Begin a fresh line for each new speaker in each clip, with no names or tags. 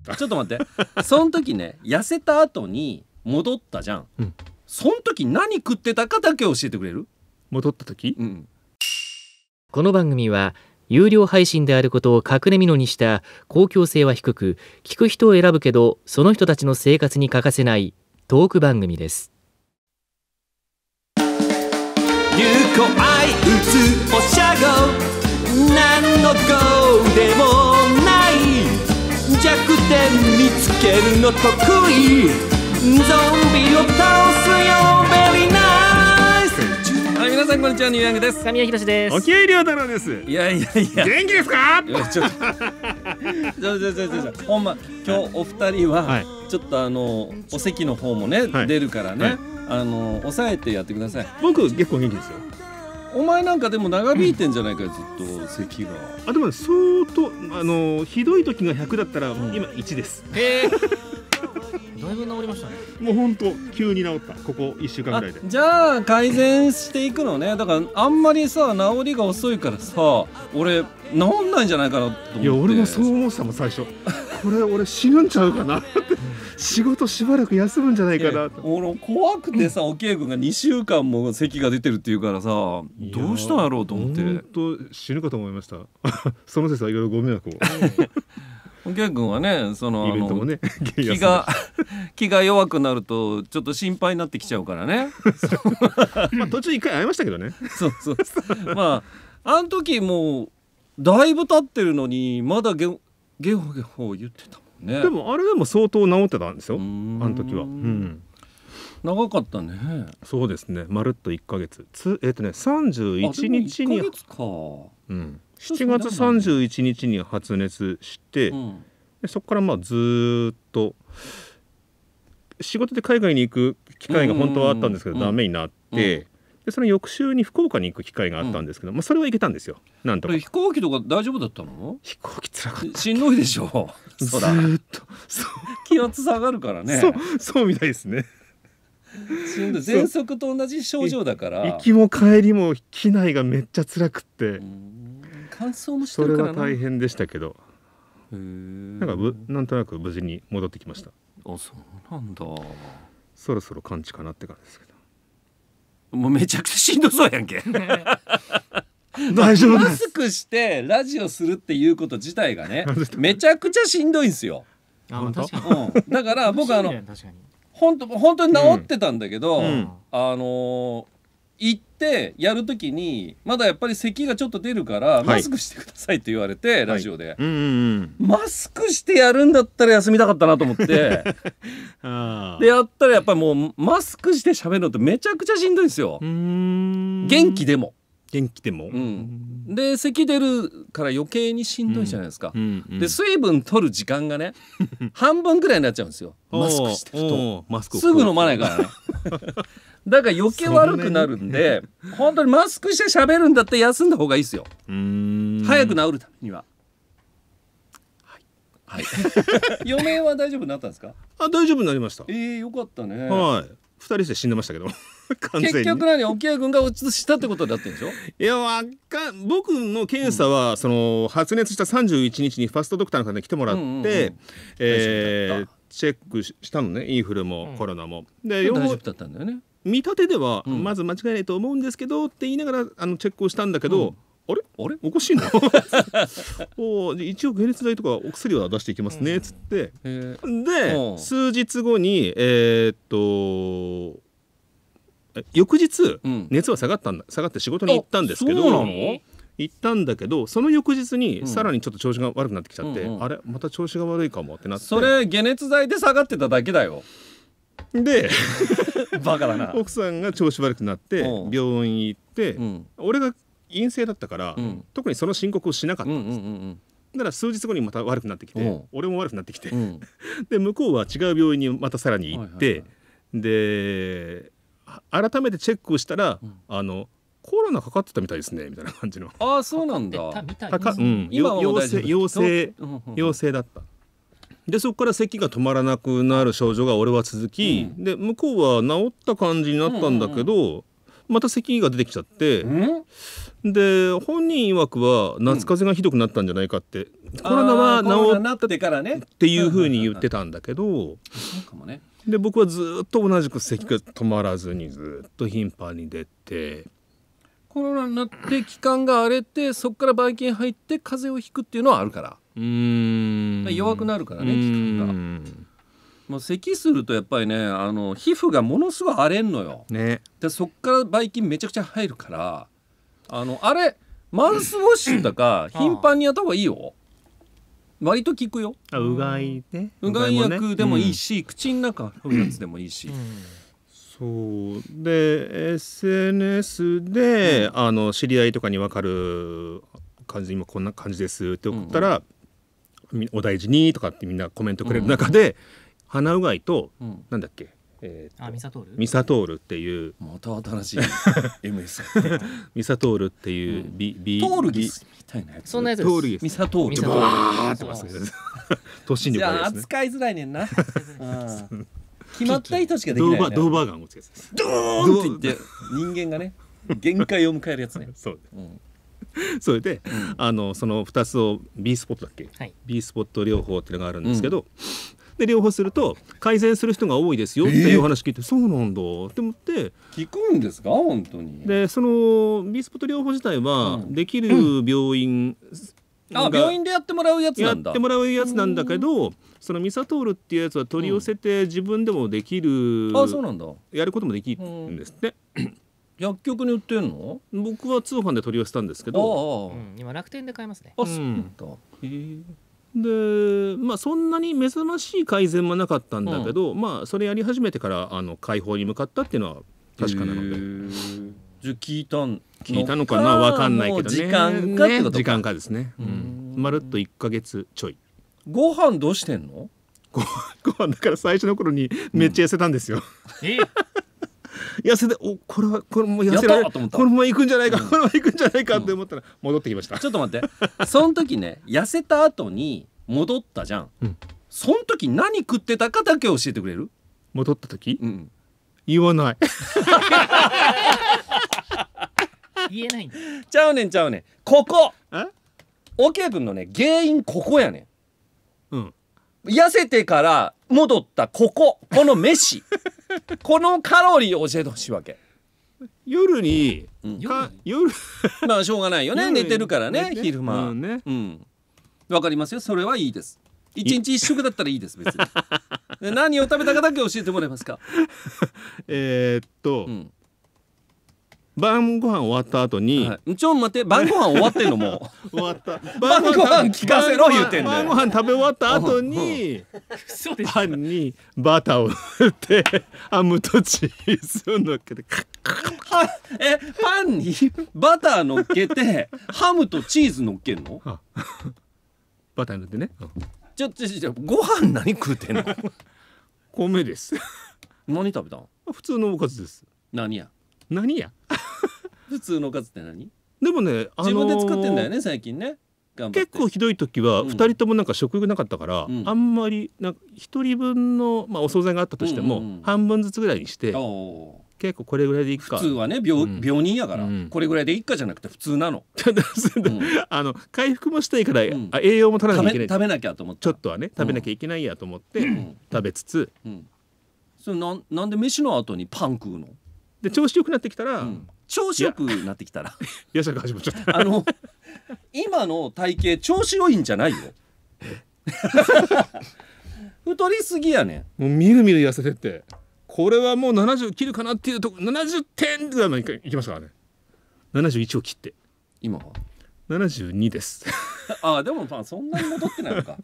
ちょっと待ってその時ね痩せた後に戻ったじゃん、うん、その時何食ってたかだけ教えてくれる戻った時、うん、この番組は有料配信であることを隠れみのにした公共性は低く聞く人を選ぶけどその人たちの生活に欠かせないトーク番組です有効愛うつおしゃご何の号でも弱点見つけるの得意ゾンビを倒すよベリーナイスはい皆さんこんにちはニューヤングです神谷博です沖井亮太郎ですいやいやいや元気ですかいやちょっとちょちょちょちょほんま今日お二人は、はい、ちょっとあのお席の方もね、はい、出るからね、はい、あの抑えてやってください僕結構元気ですよお前なんかでも長引いてんじゃないかよ、ずっと咳があでも相当あのひどい時が100だったら、今1ですへえ だいぶ治りましたねもう本当急に治ったここ1週間ぐらいでじゃあ改善していくのねだからあんまりさ治りが遅いからさ俺治んないんじゃないかなと思っていや俺もそう思ってたもん最初これ俺死ぬんちゃうかなって仕事しばらく休むんじゃないかな俺怖くてさおくんが2週間も咳が出てるっていうからさどうしたんやろうと思って本当死ぬかと思いました その説はいろいろご迷惑を お客君はねその、ね、気が 気が弱くなるとちょっと心配になってきちゃうからねまあ途中一回会いましたけどねそうそうそうまああの時もうだいぶ経ってるのにまだゲホゲホゲホ言ってたもんね、でもあれでも相当治ってたんですよあの時は、うん、長かったねそうですねまるっと1か月つえっ、ー、とね31日に月か、うん、7月31日に発熱して、うん、でそこからまあずっと仕事で海外に行く機会が本当はあったんですけど、うん、ダメになって、でその翌週に福岡に行く機会があったんですけど、うん、まあ、それは行けたんですよなんとか飛行機とか大丈夫だったの飛行機つらかったしんどいでしょ ずっと気圧下がるからねそうそうみたいですねしんどい喘息と同じ症状だから行きも帰りも機内がめっちゃ辛くって乾燥もしてるから大変でしたけどなんかぶなんとなく無事に戻ってきましたあそうなんだそろそろ完治かなって感じですけどもうめちゃくちゃしんどそうやんけ 大丈夫マスクしてラジオするっていうこと自体がね めちゃくちゃしんどいんですよ。あ確かに、うん、だから僕あの本当本当に治ってたんだけど、うん、あのー行ってやるときにまだやっぱり咳がちょっと出るからマスクしてくださいって言われて、ラジオで、マスクしてやるんだったら休みたかったなと思って でやったらやっぱりもうマスクして喋るのってめちゃくちゃしんどいんですよ元気でも。元気でも、うん、で咳出るから余計にしんどいじゃないですか、うんうん、で水分取る時間がね 半分くらいになっちゃうんですよマスクしてるとすぐ飲まないからねだから余計悪くなるんで、ね、本当にマスクして喋るんだって休んだ方がいいですよ早く治るためにははい、余命は大丈夫なったんですかあ大丈夫になりましたえー、よかったねはい2人して死んでましたけど 結局何沖合君が落つしたってことだったんでしょいやわか僕の検査は、うん、その発熱した31日にファストドクターの方に来てもらって、うんうんうん、えーチェックしたのねインフルもコロナも。うん、で両だんだよね見立てでは、まず間違いないと思うんですけどって言いながらあのチェックをしたんだけど、うんあれあれおかしいな お一応解熱剤とかお薬は出していきますねっつって、うん、で数日後にえー、っと翌日、うん、熱は下がったんだ下がって仕事に行ったんですけど行ったんだけどその翌日にさらにちょっと調子が悪くなってきちゃって、うんあれまた調子が悪いかもってなってそれ解熱剤で下がってただけだよで バカだな奥さんが調子悪くなって病院行って、うん、俺が陰性だったから、うん、特にその申告をしなかったんです、うんうんうんだから数日後にまた悪くなってきて俺も悪くなってきて、うん、で向こうは違う病院にまたさらに行って、はいはいはい、で改めてチェックをしたら、うん、あのコロナかかってたみたいですねみたいな感じのああそうなんだかか、うん、今は陽性陽性陽性だったでそこから咳が止まらなくなる症状が俺は続き、うん、で向こうは治った感じになったんだけど、うんうんまた咳が出てきちゃって、で本人曰くは夏風邪がひどくなったんじゃないかって、うん、コロナは治ってからねっていうふうに言ってたんだけど、で僕はずっと同じく咳が止まらずにずっと頻繁に出て。コロナになって期間が荒れてそこからばい菌入って風邪をひくっていうのはあるからうん弱くなるからね気間が。もう咳するとやっぱりねあの皮膚がものすごい荒れんのよ。ね、でそこからばい菌めちゃくちゃ入るからあのあれマウスウォッシュだか頻繁にやった方がいいよ。割と効くよ。あうがいね。うがい薬でもいいし、うん、口の中のやつでもいいし。うんそうで SNS で、うん、あの知り合いとかに分かる感じ今こんな感じですって送ったら「うんうん、お大事に」とかってみんなコメントくれる中で、うんうん、花うがいと、うん、なんだっけえー、あミサトールミサトールっていうまた新しい MS ミサトールっていう、うん、ビビトールギスみたいなやつそんなやつですトールギスミサトールミサトールってますけど 突進力ですね扱いづらいねんな、うん決まった人しかできない、バね、ードーバーガンをつけてドーンって言って人間がね限界を迎えるやつね、そううん、それで、あのその2つを B スポットだっけ、はい B スポット療法っていうのがあるんですけど、で療法すると改善する人が多いですよっていう話聞いて、そうなんだって思って聞くんですか本当にでその B スポット療法自体は、うんできる病院あ病院でやってもらうやつなんだやってもらうやつなんだけどそのミサトールっていうやつは取り寄せて自分でもできる、あそうなんだやることもできるんですって。薬局に売ってんの僕は通販で取り寄せたんですけど今楽天で買いますねあそうなんだ、でまあそんなに目覚ましい改善もなかったんだけど、まあそれやり始めてからあの解放に向かったっていうのは確かなので。じ聞いたん聞いたのかなわかんないけどね時間かってことか、ね、時間かですね、うん、まるっと一か月ちょいご飯どうしてんのご ご飯だから最初の頃にめっちゃ痩せたんですよ、うん、え 痩せておこれはこれも痩せられるこまもいくんじゃないか、うん、こまもいくんじゃないかって思ったら戻ってきました、ちょっと待ってその時ね痩せた後に戻ったじゃん、うん、その時何食ってたかだけ教えてくれる戻った時、うん、言わない 言えないんだちゃうねんちゃうねんここ沖谷君のね原因ここやねんうん痩せてから戻ったこここの飯 このカロリーを教えてほしいわけ夜に、うん、夜 まあしょうがないよね寝てるからね昼間うんねうん、かりますよそれはいいです一日一食だったらいいです別に 何を食べたかだけ教えてもらえますかえっと、うん晩ご飯終わった後に、はい、ちょ待って晩ご飯終わってんのもう終わった晩ご飯聞かせろ言うてんの晩ご飯食べ終わった後に、うんうん、パンにバターを塗って ハムとチーズを乗っけてカッカッカッえパンにバター乗っけてハムとチーズ乗っけんの バター塗ってねちょちょちょご飯何食うてんの米です何食べたん普通のおかずです何や何や普通のカって何でもね、あのー、自分で使ってんだよね最近ね結構ひどい時は2人ともなんか食欲なかったから、うん、あんまりなんか1人分の、まあ、お惣菜があったとしても、半分ずつぐらいにして、うんうん、結構これぐらいでいいか普通はね病うん、病人やから、うん、これぐらいでいいかじゃなくて普通なの あの回復もしたいから、あ栄養も取らなきゃいけない食べなきゃと思ってちょっとはね食べなきゃいけないやと思って、食べつつ、それなんなんで飯の後にパン食うので調子よくなってきたら、調子よくなってきたらいや始まっちゃったあの 今の体型調子良いんじゃないよ 太りすぎやねもうみるみる痩せてってこれはもう70切るかなっていうとこ70点ぐらいまでいきましたからね71を切って今は72です ああでもまあそんなに戻ってないのか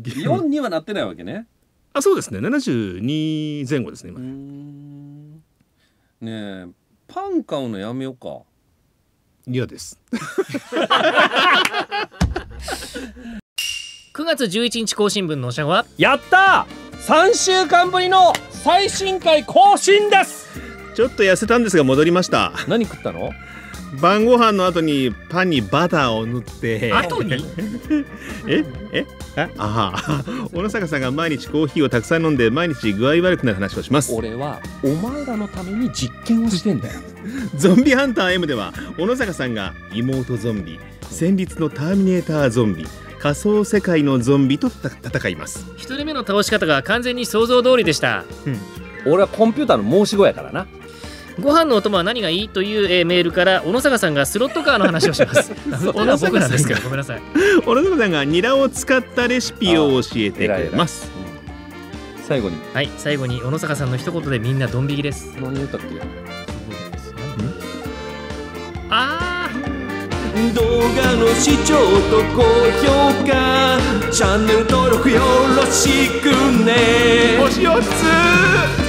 4にはなってないわけねあそうですね72前後ですね今ねえパン買うのやめようか嫌です9 月11日更新分のおしゃごはやった3週間ぶりの最新回更新ですちょっと痩せたんですが戻りました何食ったの晩ご飯の後にパンにバターを塗って後に ええああ小野坂さんが毎日コーヒーをたくさん飲んで毎日具合悪くなる話をします俺はお前らのために実験をしてんだよ ゾンビハンター M では小野坂さんが妹ゾンビ戦慄のターミネーターゾンビ仮想世界のゾンビと戦います1人目の倒し方が完全に想像通りでした、うん、俺はコンピューターの申し子やからなご飯のお供は何がいいという、えー、メールから小野坂さんがスロットカーの話をします 小野坂さんですからごめんなさい小野坂さんがニラを使ったレシピを教えてくれます最後にはい最後に小野坂さんの一言でみんなドン引きです何言ったっけああ動画の視聴と高評価チャンネル登録よろしくね星4つ